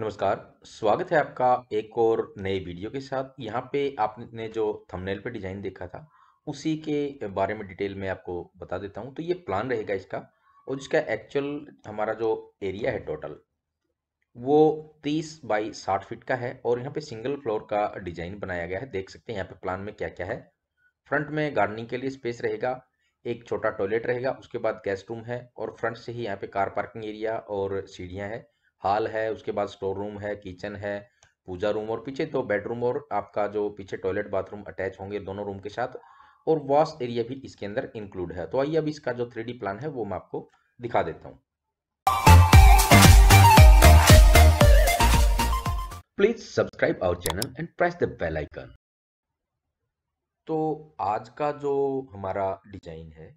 नमस्कार, स्वागत है आपका एक और नए वीडियो के साथ। यहाँ पे आपने जो थंबनेल पे डिज़ाइन देखा था, उसी के बारे में डिटेल में आपको बता देता हूँ। तो ये प्लान रहेगा इसका और जिसका एक्चुअल हमारा जो एरिया है टोटल, वो 30 बाई 60 फीट का है और यहाँ पे सिंगल फ्लोर का डिज़ाइन बनाया गया है। देख सकते हैं यहाँ पे प्लान में क्या-क्या है। फ्रंट में गार्डनिंग के लिए स्पेस रहेगा, एक छोटा टॉयलेट रहेगा, उसके बाद गेस्ट रूम है और फ्रंट से ही यहाँ पे कार पार्किंग एरिया और सीढ़ियाँ हैं। हॉल है उसके बाद स्टोर रूम है किचन है पूजा रूम और पीछे तो बेडरूम और आपका जो पीछे टॉयलेट बाथरूम अटैच होंगे दोनों रूम के साथ और वॉश एरिया भी इसके अंदर इंक्लूड है तो आइए अब इसका जो थ्री प्लान है वो मैं आपको दिखा देता हूँ please subscribe our channel and press the bell icon तो आज का जो हमारा डिजाइन है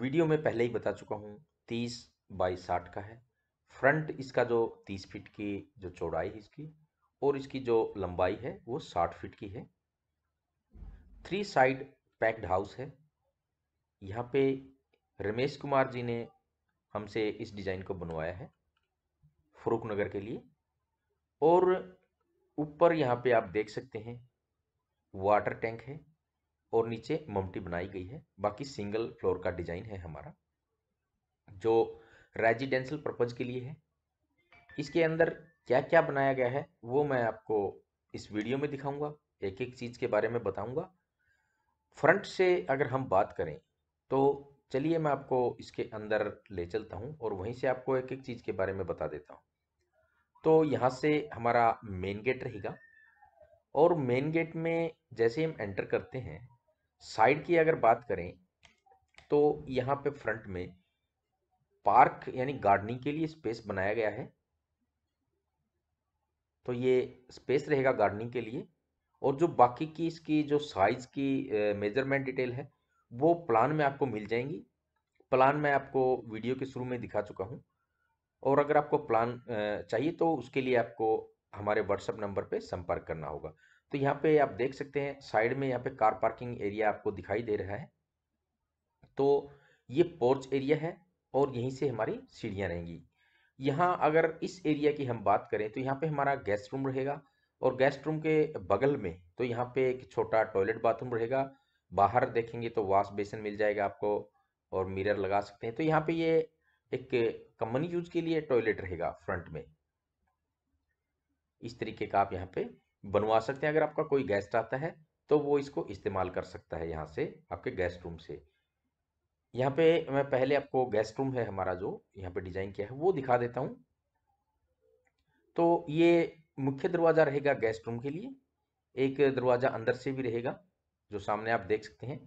वीडियो में पहले ही बता चुका हूं तीस बाई साठ का है फ्रंट इसका जो तीस फीट की जो चौड़ाई है इसकी और इसकी जो लंबाई है वो साठ फीट की है थ्री साइड पैक्ड हाउस है यहाँ पे रमेश कुमार जी ने हमसे इस डिज़ाइन को बनवाया है नगर के लिए और ऊपर यहाँ पे आप देख सकते हैं वाटर टैंक है और नीचे ममटी बनाई गई है बाकी सिंगल फ्लोर का डिज़ाइन है हमारा जो रेजिडेंशियल पर्पज़ के लिए है इसके अंदर क्या क्या बनाया गया है वो मैं आपको इस वीडियो में दिखाऊंगा एक एक चीज़ के बारे में बताऊंगा फ्रंट से अगर हम बात करें तो चलिए मैं आपको इसके अंदर ले चलता हूँ और वहीं से आपको एक एक चीज़ के बारे में बता देता हूँ तो यहाँ से हमारा मेन गेट रहेगा और मेन गेट में जैसे हम एंटर करते हैं साइड की अगर बात करें तो यहाँ पे फ्रंट में पार्क यानी गार्डनिंग के लिए स्पेस बनाया गया है तो ये स्पेस रहेगा गार्डनिंग के लिए और जो बाकी की इसकी जो साइज़ की मेजरमेंट डिटेल है वो प्लान में आपको मिल जाएंगी प्लान मैं आपको वीडियो के शुरू में दिखा चुका हूँ और अगर आपको प्लान चाहिए तो उसके लिए आपको हमारे व्हाट्सएप नंबर पे संपर्क करना होगा तो यहाँ पे आप देख सकते हैं साइड में यहाँ पे कार पार्किंग एरिया आपको दिखाई दे रहा है तो ये पोर्च एरिया है और यहीं से हमारी सीढ़ियाँ रहेंगी यहाँ अगर इस एरिया की हम बात करें तो यहाँ पे हमारा गेस्ट रूम रहेगा और गेस्ट रूम के बगल में तो यहाँ पे एक छोटा टॉयलेट बाथरूम रहेगा बाहर देखेंगे तो वॉश बेसन मिल जाएगा आपको और मिरर लगा सकते हैं तो यहाँ पे ये एक कमन यूज के लिए टॉयलेट रहेगा फ्रंट में इस तरीके का आप यहाँ पे बनवा सकते हैं अगर आपका कोई गेस्ट आता है तो वो इसको इस्तेमाल कर सकता है यहाँ से आपके गेस्ट रूम से यहाँ पे मैं पहले आपको गेस्ट रूम है हमारा जो यहाँ पे डिजाइन किया है वो दिखा देता हूँ तो ये मुख्य दरवाज़ा रहेगा गेस्ट रूम के लिए एक दरवाज़ा अंदर से भी रहेगा जो सामने आप देख सकते हैं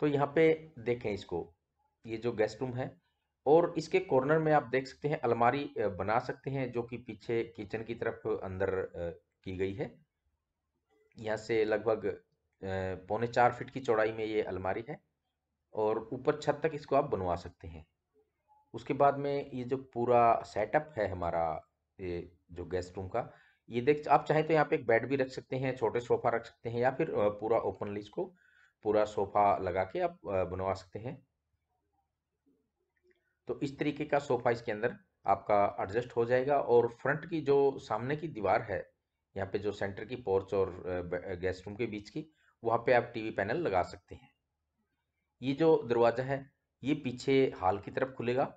तो यहाँ पे देखें इसको ये जो गेस्ट रूम है और इसके कॉर्नर में आप देख सकते हैं अलमारी बना सकते हैं जो कि पीछे किचन की तरफ अंदर की गई है यहाँ से लगभग पौने चार फिट की चौड़ाई में ये अलमारी है और ऊपर छत तक इसको आप बनवा सकते हैं उसके बाद में ये जो पूरा सेटअप है हमारा ये जो गेस्ट रूम का ये देख आप चाहे तो यहाँ पे एक बेड भी रख सकते हैं छोटे सोफ़ा रख सकते हैं या फिर पूरा ओपनली इसको पूरा सोफ़ा लगा के आप बनवा सकते हैं तो इस तरीके का सोफ़ा इसके अंदर आपका एडजस्ट हो जाएगा और फ्रंट की जो सामने की दीवार है यहाँ पे जो सेंटर की पोर्च और गेस्ट रूम के बीच की वहाँ पे आप टीवी पैनल लगा सकते हैं ये जो दरवाज़ा है ये पीछे हाल की तरफ खुलेगा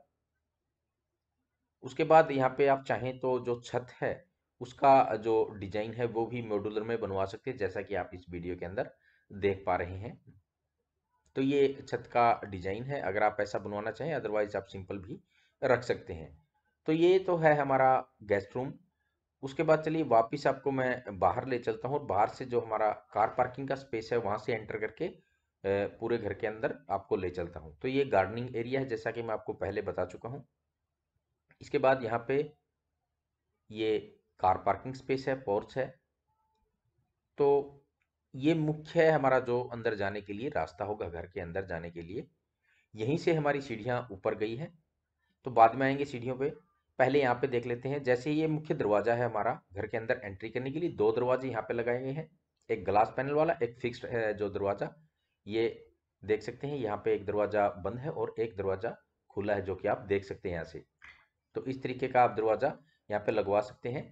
उसके बाद यहाँ पे आप चाहें तो जो छत है उसका जो डिजाइन है वो भी मॉड्यूलर में बनवा सकते हैं जैसा कि आप इस वीडियो के अंदर देख पा रहे हैं तो ये छत का डिजाइन है अगर आप ऐसा बनवाना चाहें अदरवाइज आप सिंपल भी रख सकते हैं तो ये तो है हमारा गेस्ट रूम उसके बाद चलिए वापस आपको मैं बाहर ले चलता हूँ बाहर से जो हमारा कार पार्किंग का स्पेस है वहाँ से एंटर करके पूरे घर के अंदर आपको ले चलता हूँ तो ये गार्डनिंग एरिया है जैसा कि मैं आपको पहले बता चुका हूँ इसके बाद यहाँ पे ये कार पार्किंग स्पेस है पोर्च है तो ये मुख्य है हमारा जो अंदर जाने के लिए रास्ता होगा घर के अंदर जाने के लिए यहीं से हमारी सीढ़ियाँ ऊपर गई हैं तो बाद में आएंगे सीढ़ियों पे पहले यहाँ पे देख लेते हैं जैसे ये मुख्य दरवाज़ा है हमारा घर के अंदर एंट्री करने के लिए दो दरवाजे यहाँ पे लगाए गए हैं एक ग्लास पैनल वाला एक फिक्स्ड है जो दरवाज़ा ये देख सकते हैं यहाँ पे एक दरवाज़ा बंद है और एक दरवाज़ा खुला है जो कि आप देख सकते हैं यहाँ से तो इस तरीके का आप दरवाज़ा यहाँ पे लगवा सकते हैं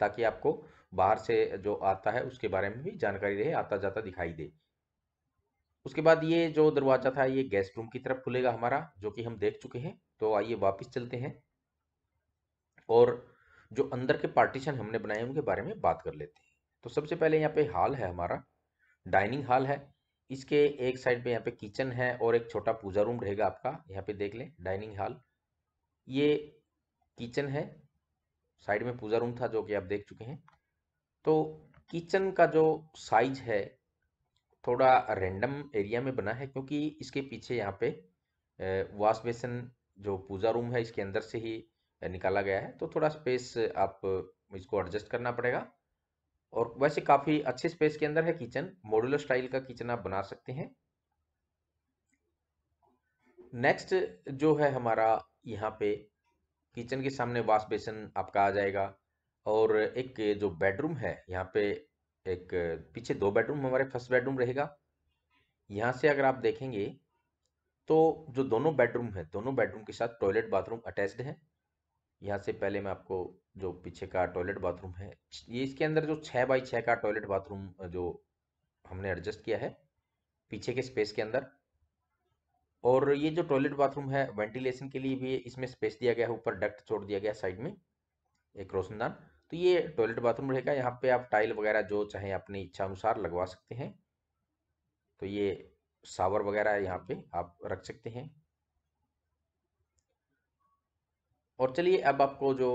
ताकि आपको बाहर से जो आता है उसके बारे में भी जानकारी रहे आता जाता दिखाई दे उसके बाद ये जो दरवाज़ा था ये गेस्ट रूम की तरफ खुलेगा हमारा जो कि हम देख चुके हैं तो आइए वापस चलते हैं और जो अंदर के पार्टीशन हमने बनाए उनके बारे में बात कर लेते हैं तो सबसे पहले यहाँ पे हॉल है हमारा डाइनिंग हॉल है इसके एक साइड पे यहाँ पे किचन है और एक छोटा पूजा रूम रहेगा आपका यहाँ पे देख लें डाइनिंग हॉल ये किचन है साइड में पूजा रूम था जो कि आप देख चुके हैं तो किचन का जो साइज है थोड़ा रेंडम एरिया में बना है क्योंकि इसके पीछे यहाँ पे वॉश बेसन जो पूजा रूम है इसके अंदर से ही निकाला गया है तो थोड़ा स्पेस आप इसको एडजस्ट करना पड़ेगा और वैसे काफ़ी अच्छे स्पेस के अंदर है किचन मॉड्यूलर स्टाइल का किचन आप बना सकते हैं नेक्स्ट जो है हमारा यहाँ पे किचन के सामने वाश बेसन आपका आ जाएगा और एक जो बेडरूम है यहाँ पे एक पीछे दो बेडरूम हमारे फर्स्ट बेडरूम रहेगा यहाँ से अगर आप देखेंगे तो जो दोनों बेडरूम है दोनों बेडरूम के साथ टॉयलेट बाथरूम अटैच्ड है यहाँ से पहले मैं आपको जो पीछे का टॉयलेट बाथरूम है ये इसके अंदर जो छः बाई छः का टॉयलेट बाथरूम जो हमने एडजस्ट किया है पीछे के स्पेस के अंदर और ये जो टॉयलेट बाथरूम है वेंटिलेशन के लिए भी इसमें स्पेस दिया गया है ऊपर डक्ट छोड़ दिया गया साइड में एक रोशनदान तो ये टॉयलेट बाथरूम रहेगा यहाँ पे आप टाइल वगैरह जो चाहे अपनी इच्छा अनुसार लगवा सकते हैं तो ये सावर वगैरह यहाँ पे आप रख सकते हैं और चलिए अब आपको जो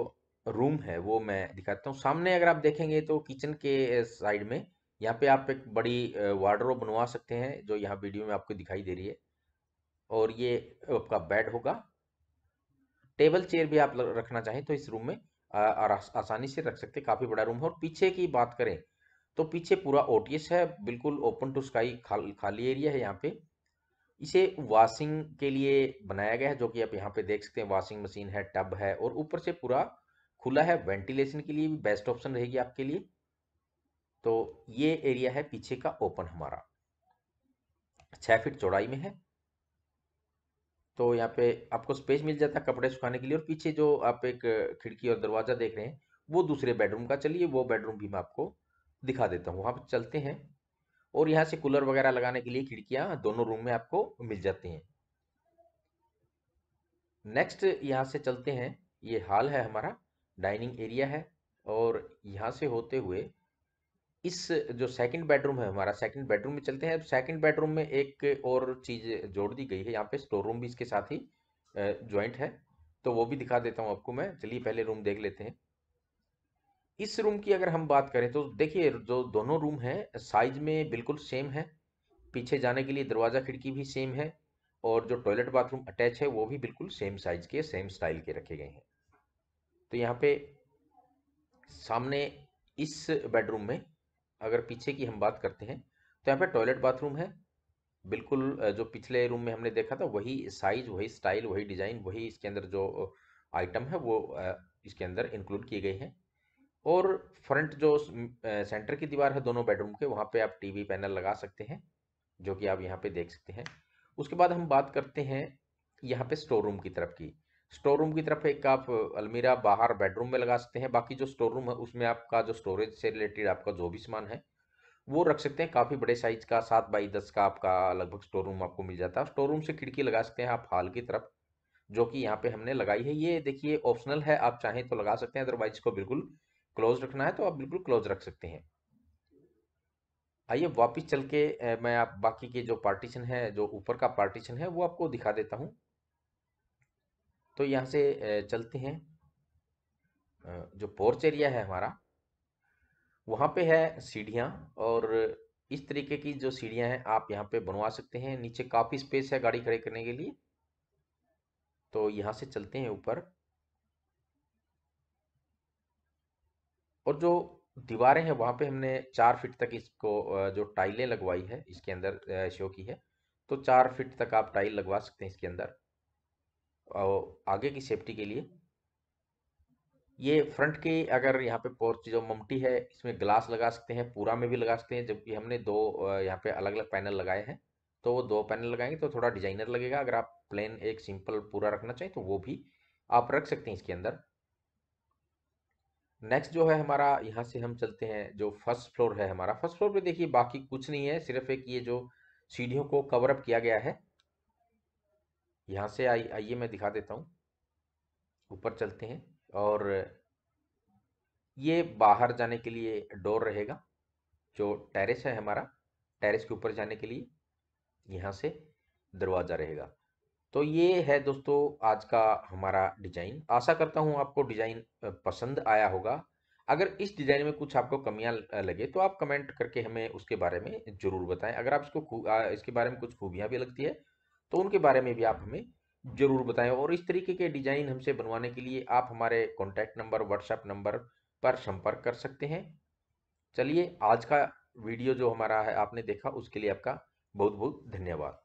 रूम है वो मैं दिखाता हूँ सामने अगर आप देखेंगे तो किचन के साइड में यहाँ पे आप एक बड़ी वार्डरोब बनवा सकते हैं जो यहाँ वीडियो में आपको दिखाई दे रही है और ये आपका बेड होगा टेबल चेयर भी आप रखना चाहें तो इस रूम में आसानी से रख सकते हैं काफ़ी बड़ा रूम है और पीछे की बात करें तो पीछे पूरा ओटीएस है बिल्कुल ओपन टू स्काई खाली एरिया है यहाँ पे इसे वॉशिंग के लिए बनाया गया है जो कि आप यहाँ पे देख सकते हैं वॉशिंग मशीन है टब है और ऊपर से पूरा खुला है वेंटिलेशन के लिए भी बेस्ट ऑप्शन रहेगी आपके लिए तो ये एरिया है पीछे का ओपन हमारा छः फीट चौड़ाई में है तो यहाँ पे आपको स्पेस मिल जाता है कपड़े सुखाने के लिए और पीछे जो आप एक खिड़की और दरवाज़ा देख रहे हैं वो दूसरे बेडरूम का चलिए वो बेडरूम भी मैं आपको दिखा देता हूँ वहाँ पर चलते हैं और यहाँ से कूलर वगैरह लगाने के लिए खिड़कियां दोनों रूम में आपको मिल जाती हैं नेक्स्ट यहाँ से चलते हैं ये हॉल है हमारा डाइनिंग एरिया है और यहाँ से होते हुए इस जो सेकंड बेडरूम है हमारा सेकंड बेडरूम में चलते हैं अब सेकंड बेडरूम में एक और चीज़ जोड़ दी गई है यहाँ पे स्टोर रूम भी इसके साथ ही ज्वाइंट है तो वो भी दिखा देता हूँ आपको मैं चलिए पहले रूम देख लेते हैं इस रूम की अगर हम बात करें तो देखिए जो दोनों रूम है साइज में बिल्कुल सेम है पीछे जाने के लिए दरवाज़ा खिड़की भी सेम है और जो टॉयलेट बाथरूम अटैच है वो भी बिल्कुल सेम साइज के सेम स्टाइल के रखे गए हैं तो यहाँ पे सामने इस बेडरूम में अगर पीछे की हम बात करते हैं तो यहाँ पे टॉयलेट बाथरूम है बिल्कुल जो पिछले रूम में हमने देखा था वही साइज वही स्टाइल वही डिज़ाइन वही इसके अंदर जो आइटम है वो इसके अंदर इंक्लूड किए गए हैं और फ्रंट जो सेंटर की दीवार है दोनों बेडरूम के वहाँ पे आप टीवी पैनल लगा सकते हैं जो कि आप यहाँ पे देख सकते हैं उसके बाद हम बात करते हैं यहाँ पे स्टोर रूम की तरफ की स्टोर रूम की तरफ एक आप अलमीरा बाहर बेडरूम में लगा सकते हैं बाकी जो स्टोर रूम है उसमें आपका जो स्टोरेज से रिलेटेड आपका जो भी सामान है वो रख सकते हैं काफ़ी बड़े साइज का सात बाई दस का आपका लगभग स्टोर रूम आपको मिल जाता है स्टोर रूम से खिड़की लगा सकते हैं आप हाल की तरफ जो कि यहाँ पे हमने लगाई है ये देखिए ऑप्शनल है आप चाहें तो लगा सकते हैं अदरवाइज को बिल्कुल क्लोज रखना है तो आप बिल्कुल क्लोज रख सकते हैं आइए वापस चल के मैं आप बाकी के जो पार्टीशन है जो ऊपर का पार्टीशन है वो आपको दिखा देता हूँ तो यहाँ से चलते हैं जो पोर्च एरिया है हमारा वहाँ पे है सीढ़ियाँ और इस तरीके की जो सीढ़ियाँ हैं आप यहाँ पे बनवा सकते हैं नीचे काफ़ी स्पेस है गाड़ी खड़े करने के लिए तो यहाँ से चलते हैं ऊपर और जो दीवारें हैं वहाँ पे हमने चार फिट तक इसको जो टाइलें लगवाई है इसके अंदर शो की है तो चार फिट तक आप टाइल लगवा सकते हैं इसके अंदर और आगे की सेफ्टी के लिए ये फ्रंट के अगर यहाँ पे पोर्च जो ममटी है इसमें ग्लास लगा सकते हैं पूरा में भी लगा सकते हैं जबकि हमने दो यहाँ पे अलग अलग पैनल लगाए हैं तो वो दो पैनल लगाएंगे तो थोड़ा डिजाइनर लगेगा अगर आप प्लेन एक सिंपल पूरा रखना चाहें तो वो भी आप रख सकते हैं इसके अंदर नेक्स्ट जो है हमारा यहाँ से हम चलते हैं जो फर्स्ट फ्लोर है हमारा फर्स्ट फ्लोर पे देखिए बाकी कुछ नहीं है सिर्फ एक ये जो सीढ़ियों को कवर अप किया गया है यहाँ से आई आइए मैं दिखा देता हूँ ऊपर चलते हैं और ये बाहर जाने के लिए डोर रहेगा जो टेरेस है हमारा टेरेस के ऊपर जाने के लिए यहाँ से दरवाज़ा रहेगा तो ये है दोस्तों आज का हमारा डिजाइन आशा करता हूँ आपको डिजाइन पसंद आया होगा अगर इस डिजाइन में कुछ आपको कमियां लगे तो आप कमेंट करके हमें उसके बारे में जरूर बताएं अगर आप इसको इसके बारे में कुछ खूबियां भी लगती है तो उनके बारे में भी आप हमें जरूर बताएं और इस तरीके के डिजाइन हमसे बनवाने के लिए आप हमारे कॉन्टैक्ट नंबर व्हाट्सएप नंबर पर संपर्क कर सकते हैं चलिए आज का वीडियो जो हमारा है आपने देखा उसके लिए आपका बहुत बहुत धन्यवाद